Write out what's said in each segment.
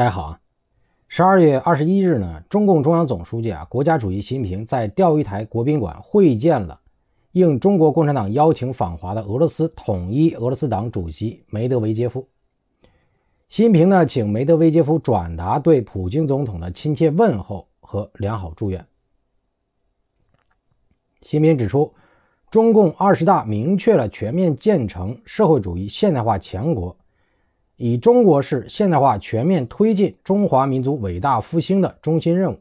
大家好啊！十二月二十一日呢，中共中央总书记啊，国家主席习近平在钓鱼台国宾馆会见了应中国共产党邀请访华的俄罗斯统一俄罗斯党主席梅德韦杰夫。习近平呢，请梅德韦杰夫转达对普京总统的亲切问候和良好祝愿。习近平指出，中共二十大明确了全面建成社会主义现代化强国。以中国式现代化全面推进中华民族伟大复兴的中心任务，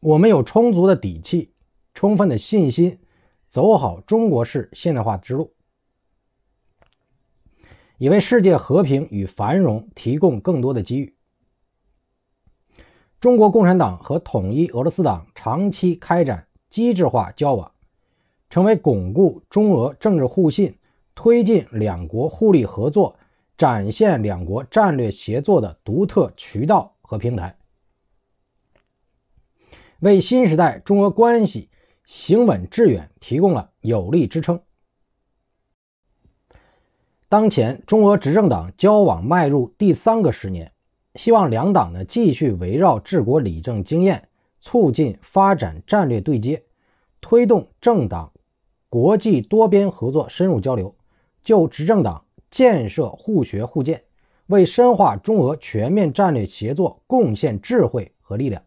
我们有充足的底气、充分的信心，走好中国式现代化之路，也为世界和平与繁荣提供更多的机遇。中国共产党和统一俄罗斯党长期开展机制化交往，成为巩固中俄政治互信、推进两国互利合作。展现两国战略协作的独特渠道和平台，为新时代中俄关系行稳致远提供了有力支撑。当前，中俄执政党交往迈入第三个十年，希望两党呢继续围绕治国理政经验，促进发展战略对接，推动政党、国际多边合作深入交流，就执政党。建设互学互鉴，为深化中俄全面战略协作贡献智慧和力量。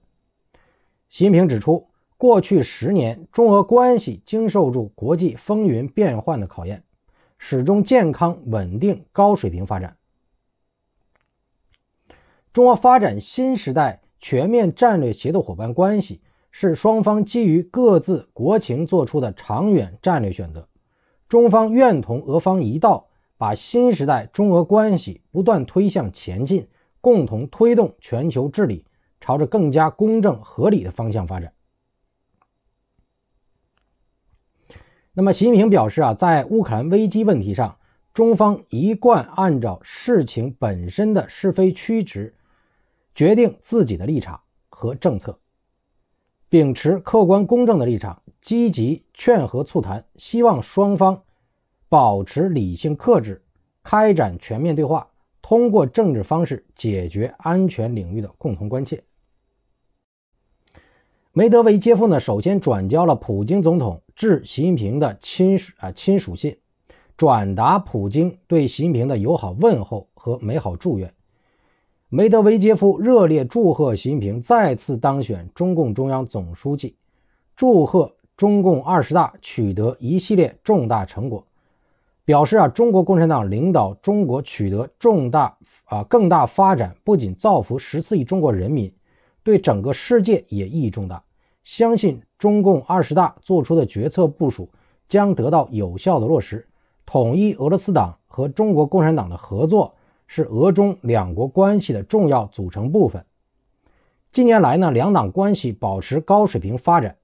习近平指出，过去十年，中俄关系经受住国际风云变幻的考验，始终健康稳定、高水平发展。中俄发展新时代全面战略协作伙伴关系，是双方基于各自国情做出的长远战略选择。中方愿同俄方一道。把新时代中俄关系不断推向前进，共同推动全球治理朝着更加公正合理的方向发展。那么，习近平表示啊，在乌克兰危机问题上，中方一贯按照事情本身的是非曲直，决定自己的立场和政策，秉持客观公正的立场，积极劝和促谈，希望双方。保持理性克制，开展全面对话，通过政治方式解决安全领域的共同关切。梅德韦杰夫呢，首先转交了普京总统致习近平的亲啊亲属信，转达普京对习近平的友好问候和美好祝愿。梅德韦杰夫热烈祝贺习近平再次当选中共中央总书记，祝贺中共二十大取得一系列重大成果。表示啊，中国共产党领导中国取得重大啊更大发展，不仅造福十四亿中国人民，对整个世界也意义重大。相信中共二十大作出的决策部署将得到有效的落实。统一俄罗斯党和中国共产党的合作是俄中两国关系的重要组成部分。近年来呢，两党关系保持高水平发展。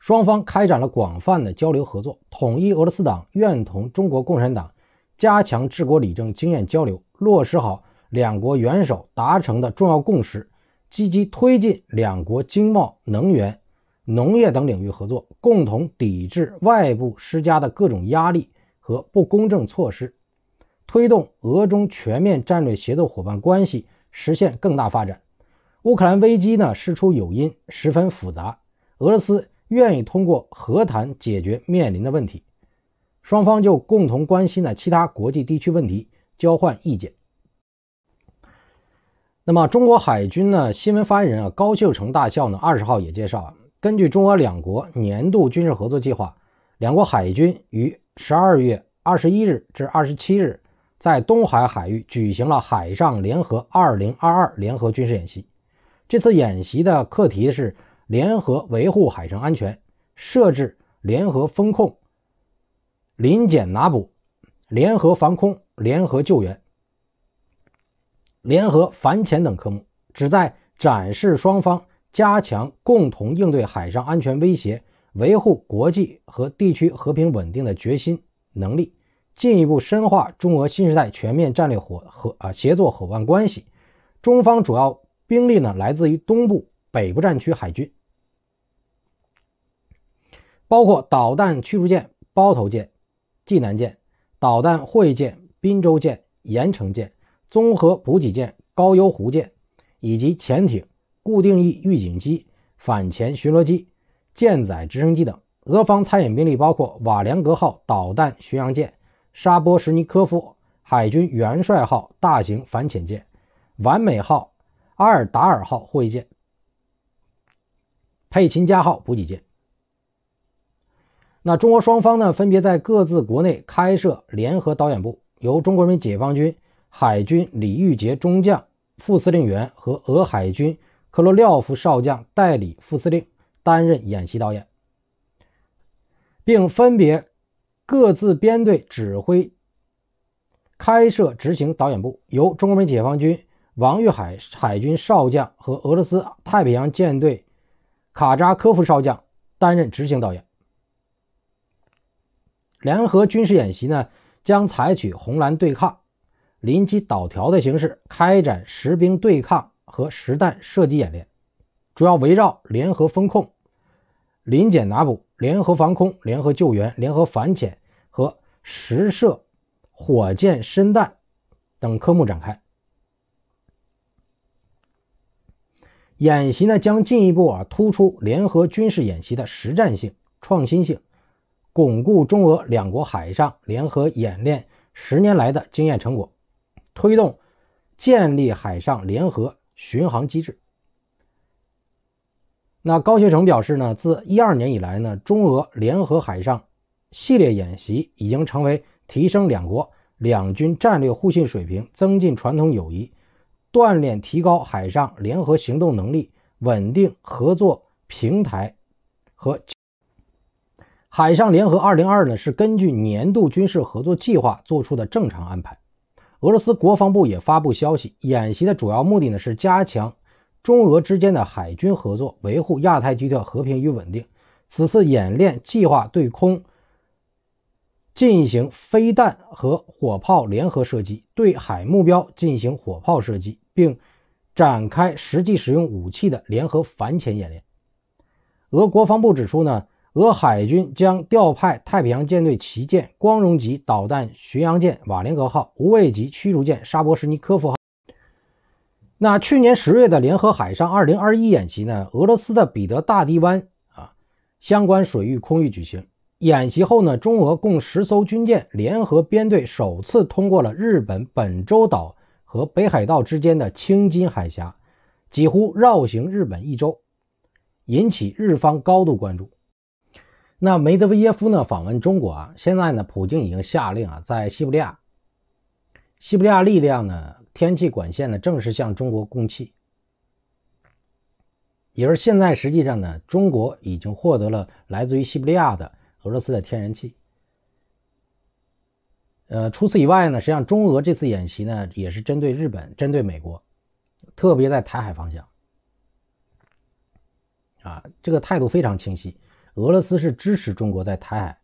双方开展了广泛的交流合作。统一俄罗斯党愿同中国共产党加强治国理政经验交流，落实好两国元首达成的重要共识，积极推进两国经贸、能源、农业等领域合作，共同抵制外部施加的各种压力和不公正措施，推动俄中全面战略协作伙伴关系实现更大发展。乌克兰危机呢，事出有因，十分复杂。俄罗斯。愿意通过和谈解决面临的问题，双方就共同关心的其他国际地区问题交换意见。那么，中国海军呢？新闻发言人啊，高秀成大校呢，二十号也介绍啊，根据中俄两国年度军事合作计划，两国海军于十二月二十一日至二十七日在东海海域举行了海上联合二零二二联合军事演习。这次演习的课题是。联合维护海上安全，设置联合风控、临检拿捕、联合防空、联合救援、联合反潜等科目，旨在展示双方加强共同应对海上安全威胁、维护国际和地区和平稳定的决心能力，进一步深化中俄新时代全面战略伙和啊协作伙伴关系。中方主要兵力呢来自于东部北部战区海军。包括导弹驱逐舰、包头舰、济南舰、导弹护卫舰、滨州舰、盐城舰、综合补给舰、高邮湖舰，以及潜艇、固定翼预警机、反潜巡逻机、舰载直升机等。俄方参演兵力包括瓦良格号导弹巡洋舰、沙波什尼科夫海军元帅号大型反潜舰、完美号、阿尔达尔号护卫舰、佩琴加号补给舰。那中俄双方呢，分别在各自国内开设联合导演部，由中国人民解放军海军李玉杰中将副司令员和俄海军克罗廖夫少将代理副司令担任演习导演，并分别各自编队指挥开设执行导演部，由中国人民解放军王玉海海军少将和俄罗斯太平洋舰队卡扎科夫少将担任执行导演。联合军事演习呢，将采取红蓝对抗、临机导调的形式，开展实兵对抗和实弹射击演练，主要围绕联合风控、临检拿捕、联合防空、联合救援、联合反潜和实射火箭深弹等科目展开。演习呢，将进一步啊突出联合军事演习的实战性、创新性。巩固中俄两国海上联合演练十年来的经验成果，推动建立海上联合巡航机制。那高学成表示呢，自一二年以来呢，中俄联合海上系列演习已经成为提升两国两军战略互信水平、增进传统友谊、锻炼提高海上联合行动能力、稳定合作平台和。海上联合二零二呢，是根据年度军事合作计划做出的正常安排。俄罗斯国防部也发布消息，演习的主要目的呢是加强中俄之间的海军合作，维护亚太地区的和平与稳定。此次演练计划对空进行飞弹和火炮联合射击，对海目标进行火炮射击，并展开实际使用武器的联合反潜演练。俄国防部指出呢。俄海军将调派太平洋舰队旗舰光荣级导弹巡洋舰瓦林格号、无畏级驱逐舰沙波什尼科夫号。那去年十月的联合海上2021演习呢？俄罗斯的彼得大帝湾啊相关水域空域举行演习后呢？中俄共十艘军舰联合编队首次通过了日本本州岛和北海道之间的青金海峡，几乎绕行日本一周，引起日方高度关注。那梅德韦耶夫呢？访问中国啊！现在呢，普京已经下令啊，在西伯利亚，西伯利亚力量呢，天然气管线呢，正式向中国供气。也就是现在，实际上呢，中国已经获得了来自于西伯利亚的俄罗斯的天然气。呃，除此以外呢，实际上中俄这次演习呢，也是针对日本、针对美国，特别在台海方向。啊，这个态度非常清晰。俄罗斯是支持中国在台海，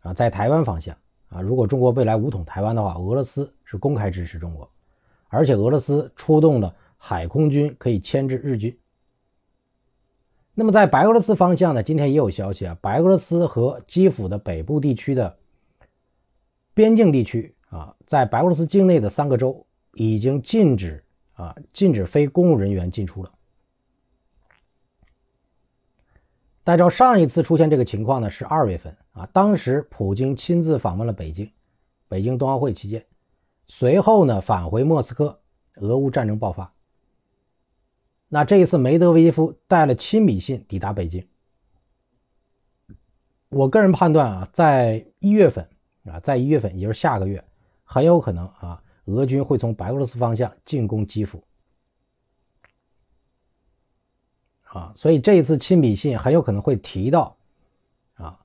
啊，在台湾方向，啊，如果中国未来武统台湾的话，俄罗斯是公开支持中国，而且俄罗斯出动的海空军可以牵制日军。那么在白俄罗斯方向呢？今天也有消息啊，白俄罗斯和基辅的北部地区的边境地区啊，在白俄罗斯境内的三个州已经禁止啊，禁止非公务人员进出了。按照上一次出现这个情况呢，是二月份啊，当时普京亲自访问了北京，北京冬奥会期间，随后呢返回莫斯科，俄乌战争爆发。那这一次梅德韦杰夫带了亲笔信抵达北京。我个人判断啊，在一月份啊，在一月份，也就是下个月，很有可能啊，俄军会从白俄罗斯方向进攻基辅。啊，所以这一次亲笔信很有可能会提到，啊，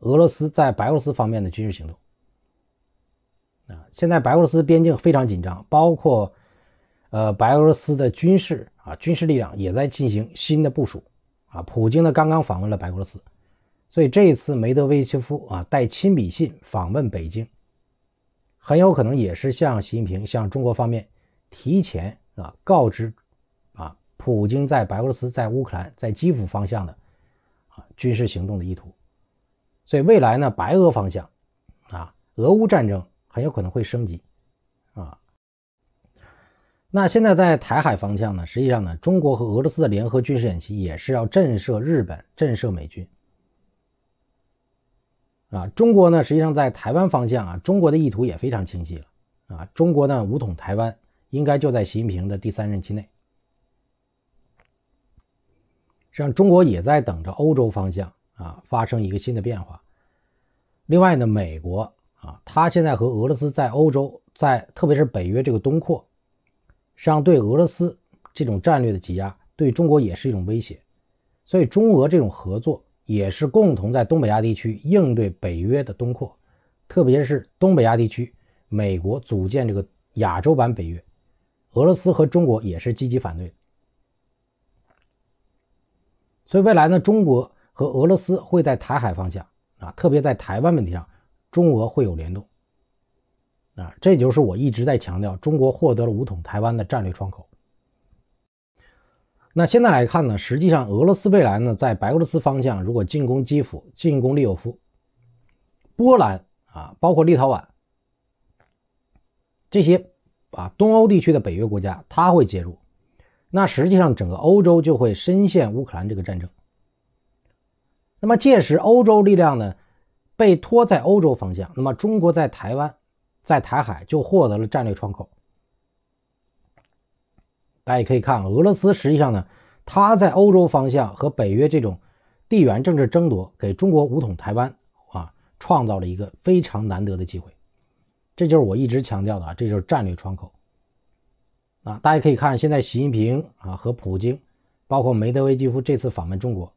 俄罗斯在白俄罗斯方面的军事行动。啊，现在白俄罗斯边境非常紧张，包括，呃，白俄罗斯的军事啊军事力量也在进行新的部署。啊，普京呢刚刚访问了白俄罗斯，所以这一次梅德韦杰夫啊带亲笔信访问北京，很有可能也是向习近平向中国方面提前啊告知。普京在白俄罗斯、在乌克兰、在基辅方向的啊军事行动的意图，所以未来呢，白俄方向啊，俄乌战争很有可能会升级啊。那现在在台海方向呢，实际上呢，中国和俄罗斯的联合军事演习也是要震慑日本、震慑美军啊。中国呢，实际上在台湾方向啊，中国的意图也非常清晰了啊。中国呢，武统台湾应该就在习近平的第三任期内。实际上，中国也在等着欧洲方向啊发生一个新的变化。另外呢，美国啊，它现在和俄罗斯在欧洲，在特别是北约这个东扩，实际上对俄罗斯这种战略的挤压，对中国也是一种威胁。所以，中俄这种合作也是共同在东北亚地区应对北约的东扩，特别是东北亚地区，美国组建这个亚洲版北约，俄罗斯和中国也是积极反对的。所以未来呢，中国和俄罗斯会在台海方向啊，特别在台湾问题上，中俄会有联动。啊，这就是我一直在强调，中国获得了五统台湾的战略窗口。那现在来看呢，实际上俄罗斯未来呢，在白俄罗斯方向，如果进攻基辅、进攻利沃夫、波兰啊，包括立陶宛这些啊东欧地区的北约国家，他会介入。那实际上，整个欧洲就会深陷乌克兰这个战争。那么届时，欧洲力量呢，被拖在欧洲方向。那么中国在台湾，在台海就获得了战略窗口。大家也可以看，俄罗斯实际上呢，它在欧洲方向和北约这种地缘政治争夺，给中国武统台湾啊，创造了一个非常难得的机会。这就是我一直强调的啊，这就是战略窗口。啊，大家可以看，现在习近平啊和普京，包括梅德韦杰夫这次访问中国，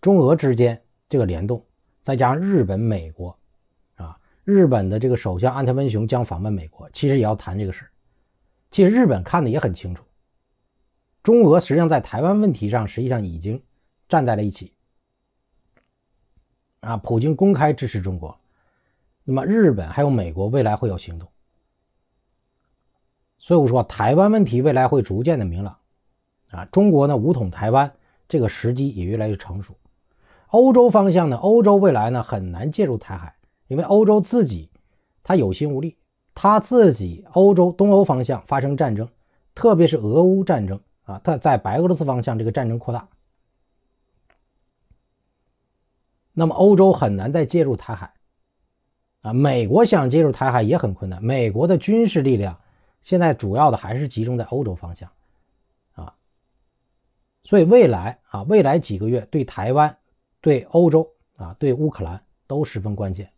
中俄之间这个联动，再加上日本、美国，啊，日本的这个首相安田文雄将访问美国，其实也要谈这个事。其实日本看的也很清楚，中俄实际上在台湾问题上实际上已经站在了一起。啊，普京公开支持中国，那么日本还有美国未来会有行动。所以我说台湾问题未来会逐渐的明朗，啊，中国呢武统台湾这个时机也越来越成熟。欧洲方向呢，欧洲未来呢很难介入台海，因为欧洲自己他有心无力，他自己欧洲东欧方向发生战争，特别是俄乌战争啊，他在白俄罗斯方向这个战争扩大，那么欧洲很难再介入台海，啊，美国想介入台海也很困难，美国的军事力量。现在主要的还是集中在欧洲方向，啊，所以未来啊，未来几个月对台湾、对欧洲啊、对乌克兰都十分关键。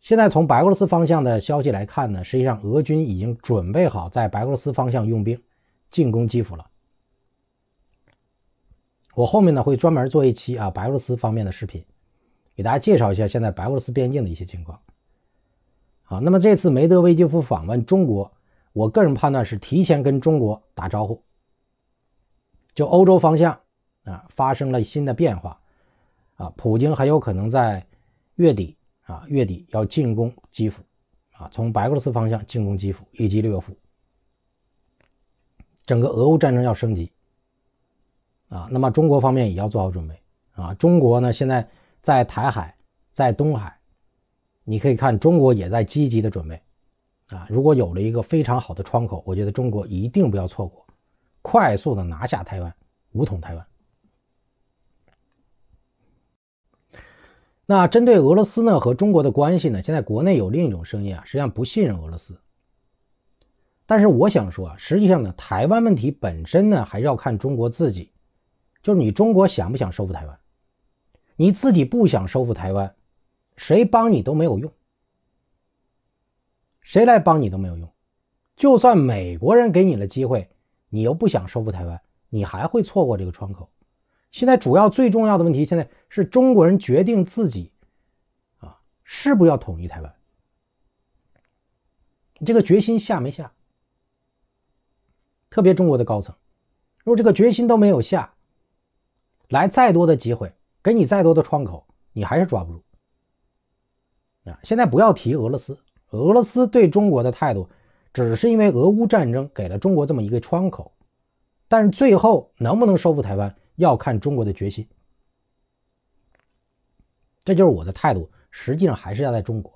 现在从白俄罗斯方向的消息来看呢，实际上俄军已经准备好在白俄罗斯方向用兵，进攻基辅了。我后面呢会专门做一期啊白俄罗斯方面的视频，给大家介绍一下现在白俄罗斯边境的一些情况。啊。那么这次梅德韦杰夫访问中国，我个人判断是提前跟中国打招呼。就欧洲方向啊，发生了新的变化，啊，普京很有可能在月底啊，月底要进攻基辅，啊，从白俄罗斯方向进攻基辅以及利沃夫，整个俄乌战争要升级。啊，那么中国方面也要做好准备，啊，中国呢现在在台海，在东海。你可以看，中国也在积极的准备，啊，如果有了一个非常好的窗口，我觉得中国一定不要错过，快速的拿下台湾，武统台湾。那针对俄罗斯呢和中国的关系呢，现在国内有另一种声音啊，实际上不信任俄罗斯。但是我想说啊，实际上呢，台湾问题本身呢，还是要看中国自己，就是你中国想不想收复台湾，你自己不想收复台湾。谁帮你都没有用，谁来帮你都没有用。就算美国人给你了机会，你又不想收复台湾，你还会错过这个窗口。现在主要最重要的问题，现在是中国人决定自己，啊，是不是要统一台湾？你这个决心下没下？特别中国的高层，如果这个决心都没有下，来再多的机会，给你再多的窗口，你还是抓不住。啊，现在不要提俄罗斯，俄罗斯对中国的态度，只是因为俄乌战争给了中国这么一个窗口，但是最后能不能收复台湾，要看中国的决心。这就是我的态度，实际上还是要在中国。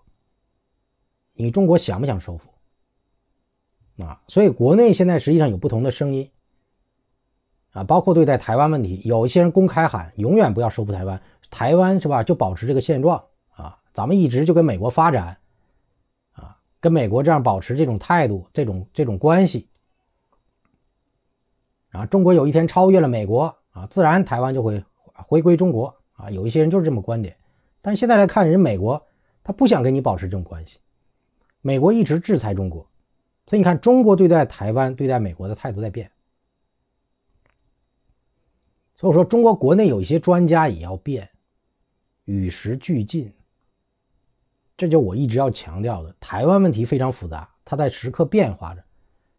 你中国想不想收复？啊，所以国内现在实际上有不同的声音，啊，包括对待台湾问题，有一些人公开喊永远不要收复台湾，台湾是吧，就保持这个现状。咱们一直就跟美国发展，啊，跟美国这样保持这种态度、这种这种关系，啊，中国有一天超越了美国，啊，自然台湾就会回归中国，啊，有一些人就是这么观点。但现在来看，人美国他不想跟你保持这种关系，美国一直制裁中国，所以你看，中国对待台湾、对待美国的态度在变，所以说，中国国内有一些专家也要变，与时俱进。这就我一直要强调的，台湾问题非常复杂，它在时刻变化着。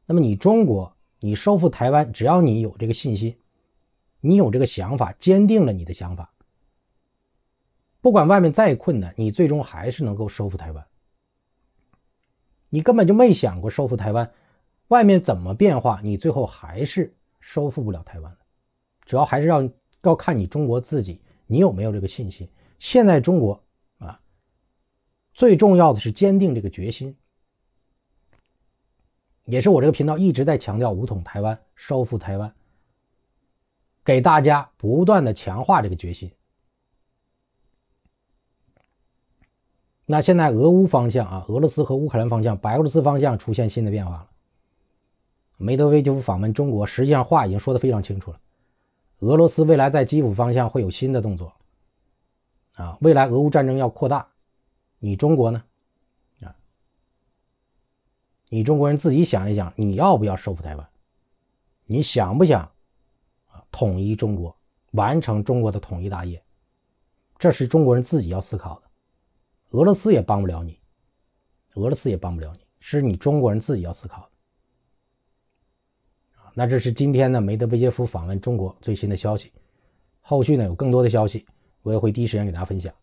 那么你中国，你收复台湾，只要你有这个信心，你有这个想法，坚定了你的想法，不管外面再困难，你最终还是能够收复台湾。你根本就没想过收复台湾，外面怎么变化，你最后还是收复不了台湾。主要还是要要看你中国自己，你有没有这个信心。现在中国。最重要的是坚定这个决心，也是我这个频道一直在强调“武统台湾、收复台湾”，给大家不断的强化这个决心。那现在俄乌方向啊，俄罗斯和乌克兰方向，白俄罗斯方向出现新的变化了。梅德韦杰夫访问中国，实际上话已经说的非常清楚了，俄罗斯未来在基辅方向会有新的动作，啊，未来俄乌战争要扩大。你中国呢？啊，你中国人自己想一想，你要不要收复台湾？你想不想啊？统一中国，完成中国的统一大业，这是中国人自己要思考的。俄罗斯也帮不了你，俄罗斯也帮不了你，是你中国人自己要思考的。啊，那这是今天呢梅德韦杰夫访问中国最新的消息，后续呢有更多的消息，我也会第一时间给大家分享。